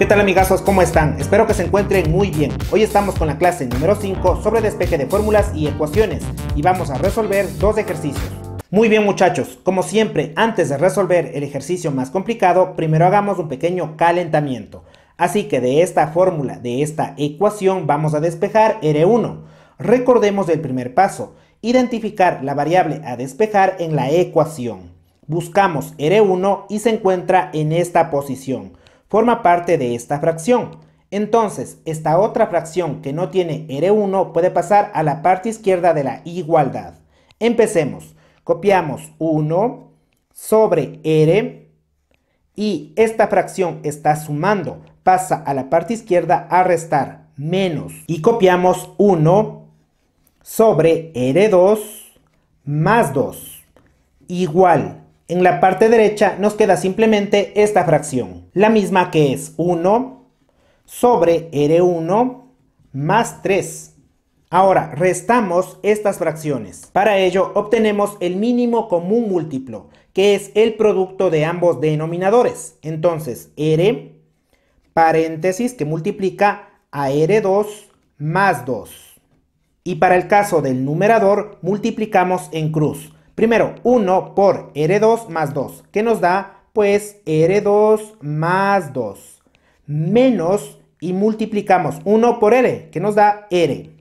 ¿Qué tal amigazos? ¿Cómo están? Espero que se encuentren muy bien. Hoy estamos con la clase número 5 sobre despeje de fórmulas y ecuaciones y vamos a resolver dos ejercicios. Muy bien muchachos, como siempre, antes de resolver el ejercicio más complicado, primero hagamos un pequeño calentamiento. Así que de esta fórmula, de esta ecuación, vamos a despejar R1. Recordemos el primer paso, identificar la variable a despejar en la ecuación. Buscamos R1 y se encuentra en esta posición forma parte de esta fracción. Entonces, esta otra fracción que no tiene R1 puede pasar a la parte izquierda de la igualdad. Empecemos. Copiamos 1 sobre R y esta fracción está sumando. Pasa a la parte izquierda a restar menos. Y copiamos 1 sobre R2 más 2 igual en la parte derecha nos queda simplemente esta fracción, la misma que es 1 sobre R1 más 3. Ahora, restamos estas fracciones. Para ello, obtenemos el mínimo común múltiplo, que es el producto de ambos denominadores. Entonces, R, paréntesis, que multiplica a R2 más 2. Y para el caso del numerador, multiplicamos en cruz. Primero, 1 por R2 más 2, que nos da pues R2 más 2, menos y multiplicamos 1 por R, que nos da R,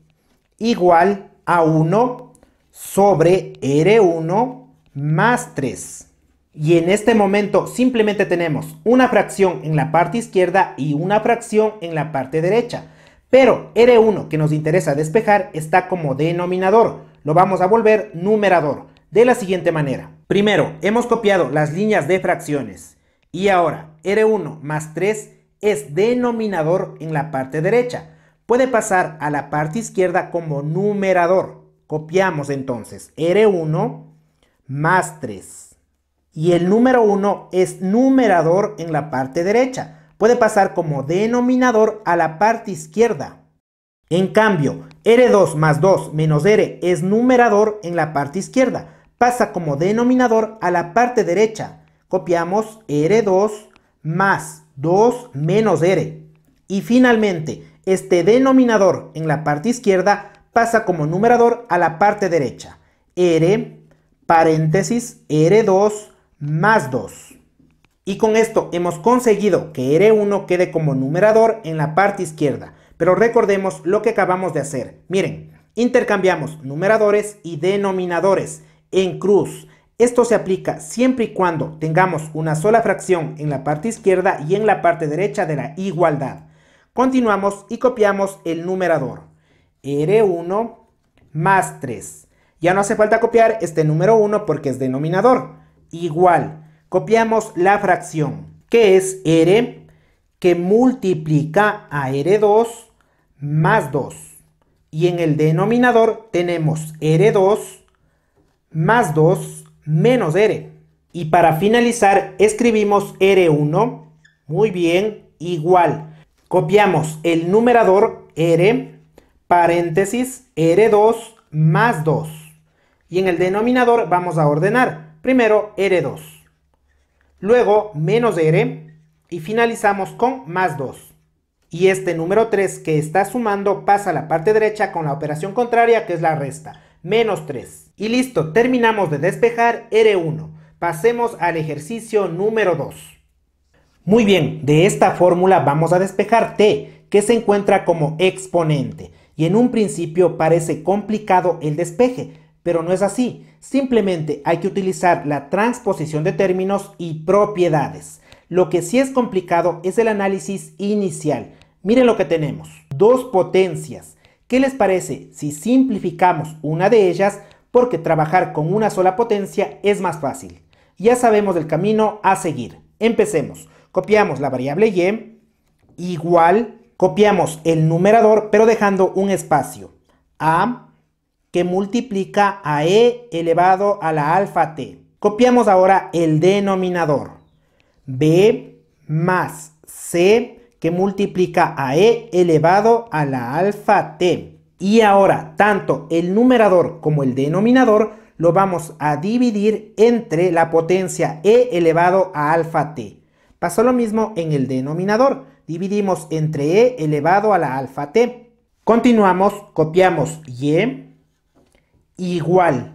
igual a 1 sobre R1 más 3. Y en este momento simplemente tenemos una fracción en la parte izquierda y una fracción en la parte derecha. Pero R1 que nos interesa despejar está como denominador. Lo vamos a volver numerador de la siguiente manera. Primero, hemos copiado las líneas de fracciones y ahora R1 más 3 es denominador en la parte derecha. Puede pasar a la parte izquierda como numerador. Copiamos entonces R1 más 3. Y el número 1 es numerador en la parte derecha. Puede pasar como denominador a la parte izquierda. En cambio, R2 más 2 menos R es numerador en la parte izquierda pasa como denominador a la parte derecha. Copiamos R2 más 2 menos R. Y finalmente, este denominador en la parte izquierda pasa como numerador a la parte derecha. R paréntesis R2 más 2. Y con esto hemos conseguido que R1 quede como numerador en la parte izquierda. Pero recordemos lo que acabamos de hacer. Miren, intercambiamos numeradores y denominadores en cruz. Esto se aplica siempre y cuando tengamos una sola fracción en la parte izquierda y en la parte derecha de la igualdad. Continuamos y copiamos el numerador. R1 más 3. Ya no hace falta copiar este número 1 porque es denominador. Igual, copiamos la fracción, que es R, que multiplica a R2 más 2. Y en el denominador tenemos R2 más 2 menos R. Y para finalizar escribimos R1, muy bien, igual. Copiamos el numerador R, paréntesis, R2 más 2. Y en el denominador vamos a ordenar primero R2, luego menos R y finalizamos con más 2. Y este número 3 que está sumando pasa a la parte derecha con la operación contraria que es la resta menos 3. Y listo, terminamos de despejar R1. Pasemos al ejercicio número 2. Muy bien, de esta fórmula vamos a despejar t, que se encuentra como exponente. Y en un principio parece complicado el despeje, pero no es así. Simplemente hay que utilizar la transposición de términos y propiedades. Lo que sí es complicado es el análisis inicial. Miren lo que tenemos. Dos potencias. ¿Qué les parece si simplificamos una de ellas? Porque trabajar con una sola potencia es más fácil. Ya sabemos el camino a seguir. Empecemos. Copiamos la variable y igual, copiamos el numerador pero dejando un espacio. A que multiplica a e elevado a la alfa t. Copiamos ahora el denominador. b más c que multiplica a e elevado a la alfa t. Y ahora, tanto el numerador como el denominador lo vamos a dividir entre la potencia e elevado a alfa t. Pasó lo mismo en el denominador, dividimos entre e elevado a la alfa t. Continuamos, copiamos y igual.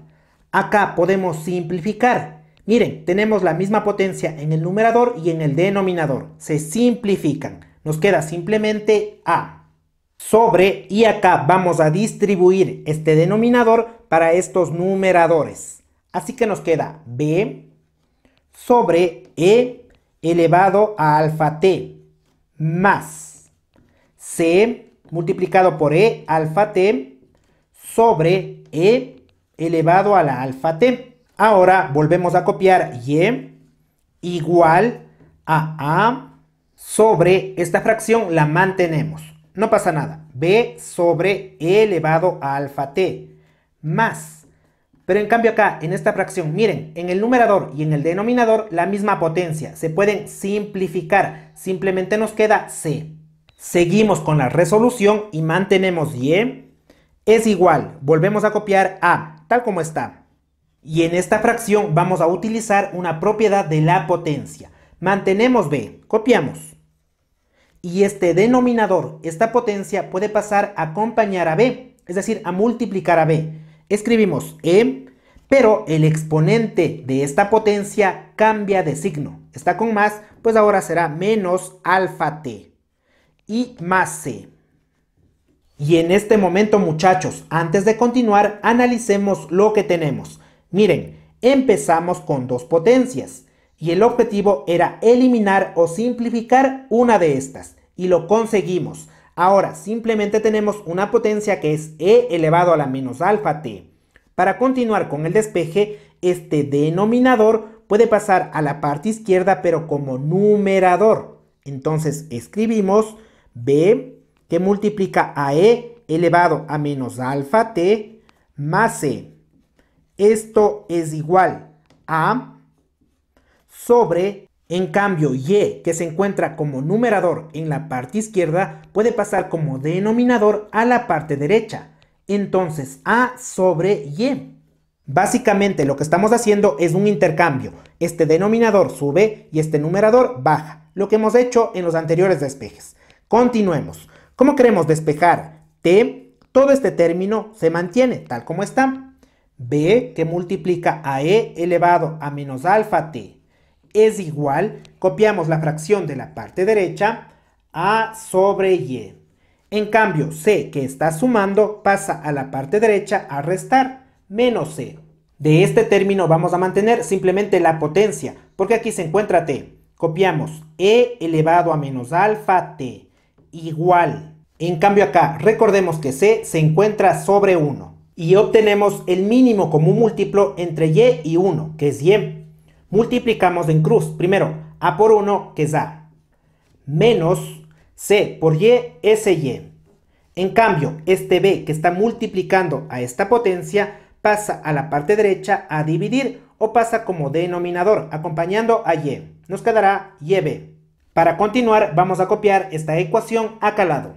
Acá podemos simplificar. Miren, tenemos la misma potencia en el numerador y en el denominador. Se simplifican. Nos queda simplemente A sobre y acá vamos a distribuir este denominador para estos numeradores. Así que nos queda B sobre E elevado a alfa T más C multiplicado por E alfa T sobre E elevado a la alfa T. Ahora volvemos a copiar Y igual a A sobre esta fracción la mantenemos. No pasa nada. B sobre E elevado a alfa T más. Pero en cambio acá, en esta fracción, miren, en el numerador y en el denominador la misma potencia. Se pueden simplificar. Simplemente nos queda C. Seguimos con la resolución y mantenemos Y. Es igual, volvemos a copiar A, tal como está. Y en esta fracción vamos a utilizar una propiedad de la potencia. Mantenemos B, copiamos y este denominador, esta potencia, puede pasar a acompañar a b, es decir, a multiplicar a b. Escribimos e, pero el exponente de esta potencia cambia de signo. Está con más, pues ahora será menos alfa t y más c. Y en este momento, muchachos, antes de continuar, analicemos lo que tenemos. Miren, empezamos con dos potencias y el objetivo era eliminar o simplificar una de estas y lo conseguimos. Ahora simplemente tenemos una potencia que es e elevado a la menos alfa t. Para continuar con el despeje, este denominador puede pasar a la parte izquierda pero como numerador. Entonces escribimos b que multiplica a e elevado a menos alfa t más c. Esto es igual a sobre, en cambio, y, que se encuentra como numerador en la parte izquierda, puede pasar como denominador a la parte derecha. Entonces, a sobre y. Básicamente lo que estamos haciendo es un intercambio. Este denominador sube y este numerador baja, lo que hemos hecho en los anteriores despejes. Continuemos. ¿Cómo queremos despejar? T, todo este término se mantiene tal como está. B, que multiplica a E elevado a menos alfa T es igual, copiamos la fracción de la parte derecha, a sobre y. En cambio, c que está sumando pasa a la parte derecha a restar, menos c. De este término vamos a mantener simplemente la potencia, porque aquí se encuentra t. Copiamos e elevado a menos alfa t igual. En cambio acá, recordemos que c se encuentra sobre 1 y obtenemos el mínimo común múltiplo entre y y 1, que es y multiplicamos en cruz. Primero, A por 1, que es A, menos C por Y es Y. En cambio, este B que está multiplicando a esta potencia pasa a la parte derecha a dividir o pasa como denominador, acompañando a Y. Nos quedará YB. Para continuar, vamos a copiar esta ecuación a calado.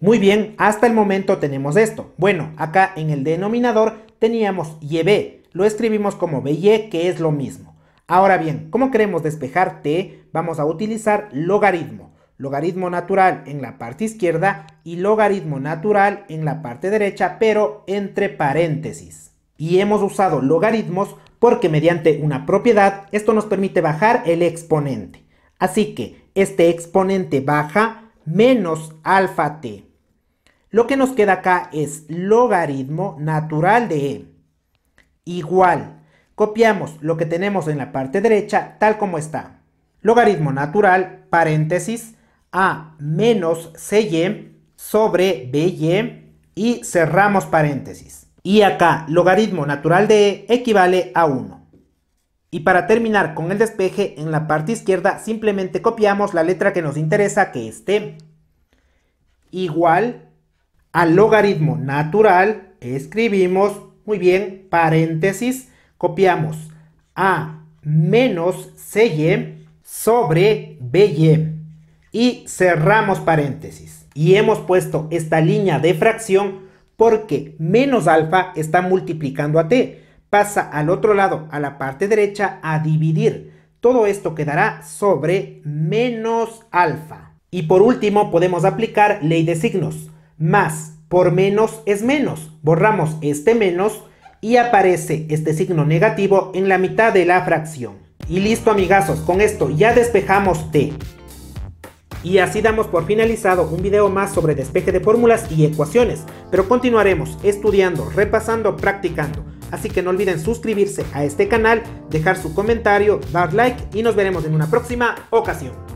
Muy bien, hasta el momento tenemos esto. Bueno, acá en el denominador teníamos YB, lo escribimos como BY, que es lo mismo. Ahora bien, ¿cómo queremos despejar t? Vamos a utilizar logaritmo. Logaritmo natural en la parte izquierda y logaritmo natural en la parte derecha, pero entre paréntesis. Y hemos usado logaritmos porque mediante una propiedad esto nos permite bajar el exponente. Así que este exponente baja menos alfa t. Lo que nos queda acá es logaritmo natural de e igual Copiamos lo que tenemos en la parte derecha tal como está. Logaritmo natural, paréntesis, a menos cy sobre by y cerramos paréntesis. Y acá logaritmo natural de e equivale a 1. Y para terminar con el despeje, en la parte izquierda simplemente copiamos la letra que nos interesa que esté igual al logaritmo natural, escribimos, muy bien, paréntesis, copiamos A menos CY sobre BY y cerramos paréntesis. Y hemos puesto esta línea de fracción porque menos alfa está multiplicando a t. Pasa al otro lado, a la parte derecha, a dividir. Todo esto quedará sobre menos alfa. Y por último podemos aplicar ley de signos. Más por menos es menos. Borramos este menos y aparece este signo negativo en la mitad de la fracción. Y listo amigazos, con esto ya despejamos T. Y así damos por finalizado un video más sobre despeje de fórmulas y ecuaciones, pero continuaremos estudiando, repasando, practicando. Así que no olviden suscribirse a este canal, dejar su comentario, dar like y nos veremos en una próxima ocasión.